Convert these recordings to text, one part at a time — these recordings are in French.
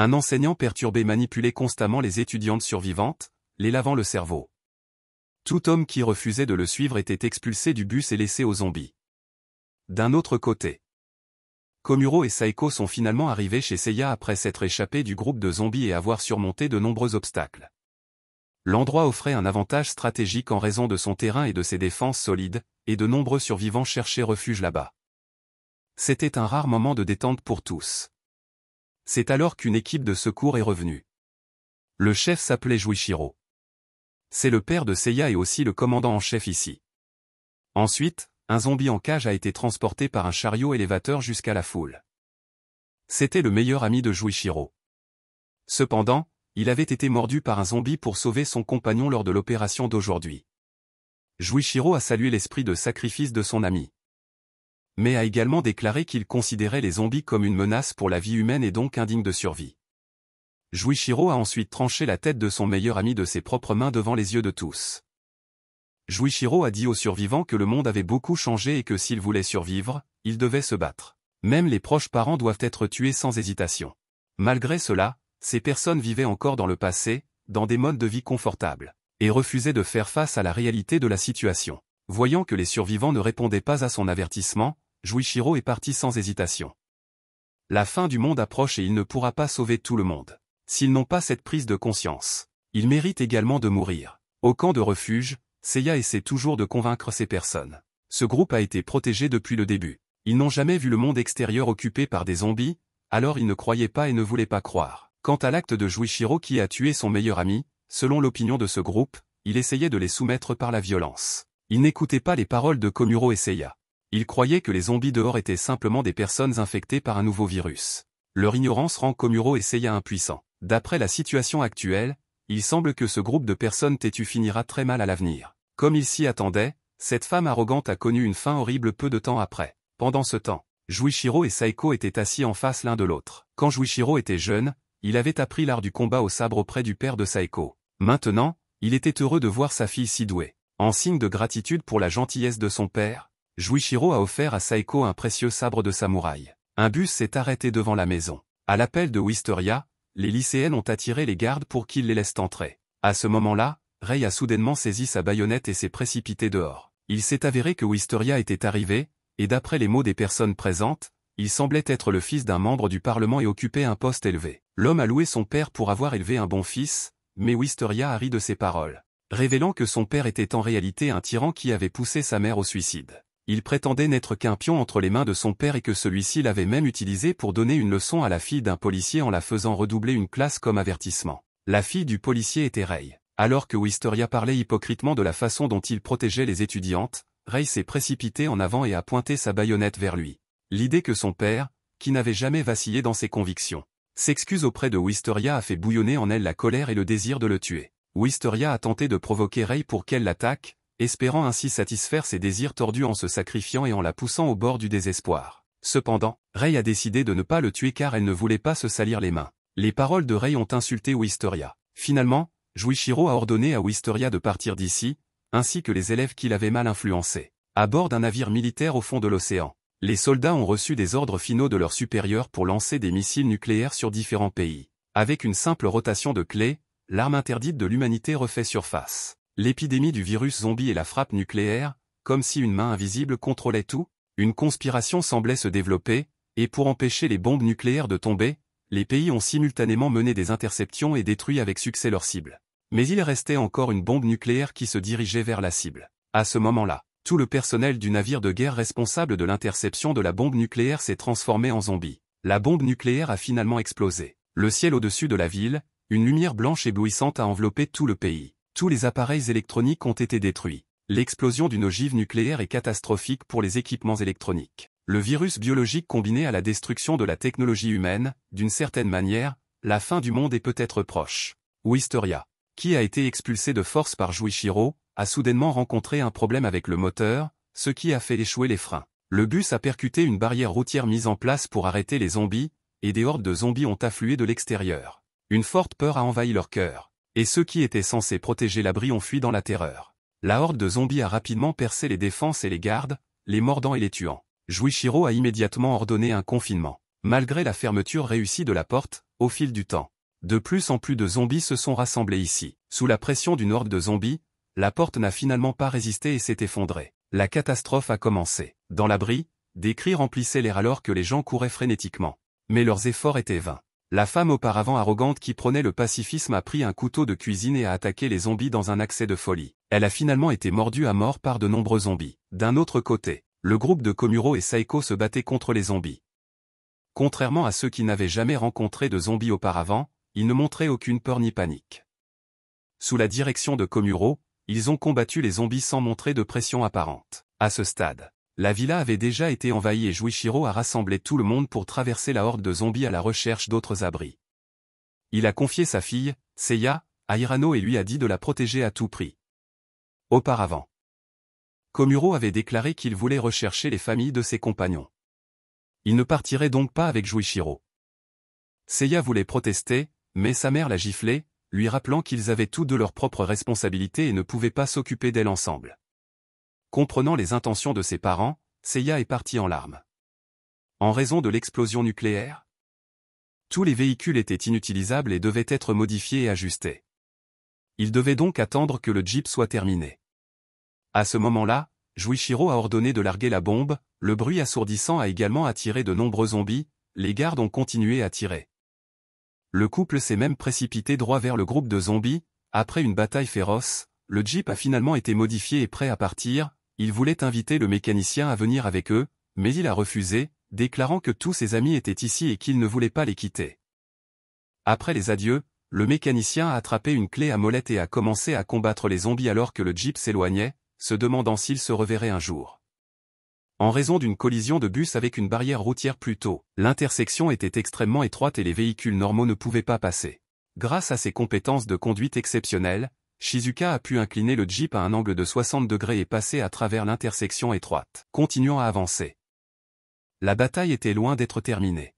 Un enseignant perturbé manipulait constamment les étudiantes survivantes, les lavant le cerveau. Tout homme qui refusait de le suivre était expulsé du bus et laissé aux zombies. D'un autre côté, Komuro et Saiko sont finalement arrivés chez Seiya après s'être échappés du groupe de zombies et avoir surmonté de nombreux obstacles. L'endroit offrait un avantage stratégique en raison de son terrain et de ses défenses solides, et de nombreux survivants cherchaient refuge là-bas. C'était un rare moment de détente pour tous. C'est alors qu'une équipe de secours est revenue. Le chef s'appelait Juichiro. C'est le père de Seiya et aussi le commandant en chef ici. Ensuite, un zombie en cage a été transporté par un chariot élévateur jusqu'à la foule. C'était le meilleur ami de Juichiro. Cependant, il avait été mordu par un zombie pour sauver son compagnon lors de l'opération d'aujourd'hui. Juichiro a salué l'esprit de sacrifice de son ami mais a également déclaré qu'il considérait les zombies comme une menace pour la vie humaine et donc indigne de survie. Juichiro a ensuite tranché la tête de son meilleur ami de ses propres mains devant les yeux de tous. Juichiro a dit aux survivants que le monde avait beaucoup changé et que s'ils voulaient survivre, ils devaient se battre. Même les proches parents doivent être tués sans hésitation. Malgré cela, ces personnes vivaient encore dans le passé, dans des modes de vie confortables, et refusaient de faire face à la réalité de la situation. Voyant que les survivants ne répondaient pas à son avertissement, Juichiro est parti sans hésitation. La fin du monde approche et il ne pourra pas sauver tout le monde. S'ils n'ont pas cette prise de conscience, ils méritent également de mourir. Au camp de refuge, Seiya essaie toujours de convaincre ces personnes. Ce groupe a été protégé depuis le début. Ils n'ont jamais vu le monde extérieur occupé par des zombies, alors ils ne croyaient pas et ne voulaient pas croire. Quant à l'acte de Juichiro qui a tué son meilleur ami, selon l'opinion de ce groupe, il essayait de les soumettre par la violence. Il n'écoutait pas les paroles de Komuro et Seiya. Ils croyaient que les zombies dehors étaient simplement des personnes infectées par un nouveau virus. Leur ignorance rend Komuro essaya impuissant. D'après la situation actuelle, il semble que ce groupe de personnes têtues finira très mal à l'avenir. Comme il s'y attendait, cette femme arrogante a connu une fin horrible peu de temps après. Pendant ce temps, Juichiro et Saeko étaient assis en face l'un de l'autre. Quand Juichiro était jeune, il avait appris l'art du combat au sabre auprès du père de Saeko. Maintenant, il était heureux de voir sa fille si douée. En signe de gratitude pour la gentillesse de son père, Juichiro a offert à Saiko un précieux sabre de samouraï. Un bus s'est arrêté devant la maison. À l'appel de Wisteria, les lycéennes ont attiré les gardes pour qu'ils les laissent entrer. À ce moment-là, Ray a soudainement saisi sa baïonnette et s'est précipité dehors. Il s'est avéré que Wisteria était arrivé, et d'après les mots des personnes présentes, il semblait être le fils d'un membre du Parlement et occupait un poste élevé. L'homme a loué son père pour avoir élevé un bon fils, mais Wisteria a ri de ses paroles, révélant que son père était en réalité un tyran qui avait poussé sa mère au suicide il prétendait n'être qu'un pion entre les mains de son père et que celui-ci l'avait même utilisé pour donner une leçon à la fille d'un policier en la faisant redoubler une classe comme avertissement. La fille du policier était Ray. Alors que Wisteria parlait hypocritement de la façon dont il protégeait les étudiantes, Ray s'est précipité en avant et a pointé sa baïonnette vers lui. L'idée que son père, qui n'avait jamais vacillé dans ses convictions, s'excuse auprès de Wisteria a fait bouillonner en elle la colère et le désir de le tuer. Wisteria a tenté de provoquer Ray pour qu'elle l'attaque, espérant ainsi satisfaire ses désirs tordus en se sacrifiant et en la poussant au bord du désespoir. Cependant, Ray a décidé de ne pas le tuer car elle ne voulait pas se salir les mains. Les paroles de Rey ont insulté Wisteria. Finalement, Juichiro a ordonné à Wisteria de partir d'ici, ainsi que les élèves qu'il avait mal influencés. À bord d'un navire militaire au fond de l'océan, les soldats ont reçu des ordres finaux de leurs supérieurs pour lancer des missiles nucléaires sur différents pays. Avec une simple rotation de clé, l'arme interdite de l'humanité refait surface. L'épidémie du virus zombie et la frappe nucléaire, comme si une main invisible contrôlait tout, une conspiration semblait se développer, et pour empêcher les bombes nucléaires de tomber, les pays ont simultanément mené des interceptions et détruit avec succès leurs cibles. Mais il restait encore une bombe nucléaire qui se dirigeait vers la cible. À ce moment-là, tout le personnel du navire de guerre responsable de l'interception de la bombe nucléaire s'est transformé en zombie. La bombe nucléaire a finalement explosé. Le ciel au-dessus de la ville, une lumière blanche éblouissante a enveloppé tout le pays tous les appareils électroniques ont été détruits. L'explosion d'une ogive nucléaire est catastrophique pour les équipements électroniques. Le virus biologique combiné à la destruction de la technologie humaine, d'une certaine manière, la fin du monde est peut-être proche. Wisteria, qui a été expulsé de force par Juichiro, a soudainement rencontré un problème avec le moteur, ce qui a fait échouer les freins. Le bus a percuté une barrière routière mise en place pour arrêter les zombies, et des hordes de zombies ont afflué de l'extérieur. Une forte peur a envahi leur cœur et ceux qui étaient censés protéger l'abri ont fui dans la terreur. La horde de zombies a rapidement percé les défenses et les gardes, les mordant et les tuant. Juichiro a immédiatement ordonné un confinement, malgré la fermeture réussie de la porte, au fil du temps. De plus en plus de zombies se sont rassemblés ici. Sous la pression d'une horde de zombies, la porte n'a finalement pas résisté et s'est effondrée. La catastrophe a commencé. Dans l'abri, des cris remplissaient l'air alors que les gens couraient frénétiquement. Mais leurs efforts étaient vains. La femme auparavant arrogante qui prônait le pacifisme a pris un couteau de cuisine et a attaqué les zombies dans un accès de folie. Elle a finalement été mordue à mort par de nombreux zombies. D'un autre côté, le groupe de Komuro et Saiko se battait contre les zombies. Contrairement à ceux qui n'avaient jamais rencontré de zombies auparavant, ils ne montraient aucune peur ni panique. Sous la direction de Komuro, ils ont combattu les zombies sans montrer de pression apparente. À ce stade, la villa avait déjà été envahie et Juichiro a rassemblé tout le monde pour traverser la horde de zombies à la recherche d'autres abris. Il a confié sa fille, Seiya, à Hirano et lui a dit de la protéger à tout prix. Auparavant, Komuro avait déclaré qu'il voulait rechercher les familles de ses compagnons. Il ne partirait donc pas avec Juichiro. Seiya voulait protester, mais sa mère l'a giflé, lui rappelant qu'ils avaient tous de leurs propres responsabilités et ne pouvaient pas s'occuper d'elle ensemble. Comprenant les intentions de ses parents, Seiya est parti en larmes. En raison de l'explosion nucléaire Tous les véhicules étaient inutilisables et devaient être modifiés et ajustés. Il devait donc attendre que le jeep soit terminé. À ce moment-là, Juichiro a ordonné de larguer la bombe, le bruit assourdissant a également attiré de nombreux zombies, les gardes ont continué à tirer. Le couple s'est même précipité droit vers le groupe de zombies, après une bataille féroce, le jeep a finalement été modifié et prêt à partir, il voulait inviter le mécanicien à venir avec eux, mais il a refusé, déclarant que tous ses amis étaient ici et qu'il ne voulait pas les quitter. Après les adieux, le mécanicien a attrapé une clé à molette et a commencé à combattre les zombies alors que le jeep s'éloignait, se demandant s'il se reverrait un jour. En raison d'une collision de bus avec une barrière routière plus tôt, l'intersection était extrêmement étroite et les véhicules normaux ne pouvaient pas passer. Grâce à ses compétences de conduite exceptionnelles, Shizuka a pu incliner le Jeep à un angle de 60 degrés et passer à travers l'intersection étroite, continuant à avancer. La bataille était loin d'être terminée.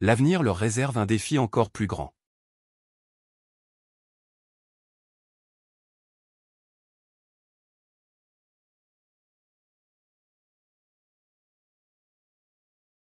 L'avenir leur réserve un défi encore plus grand.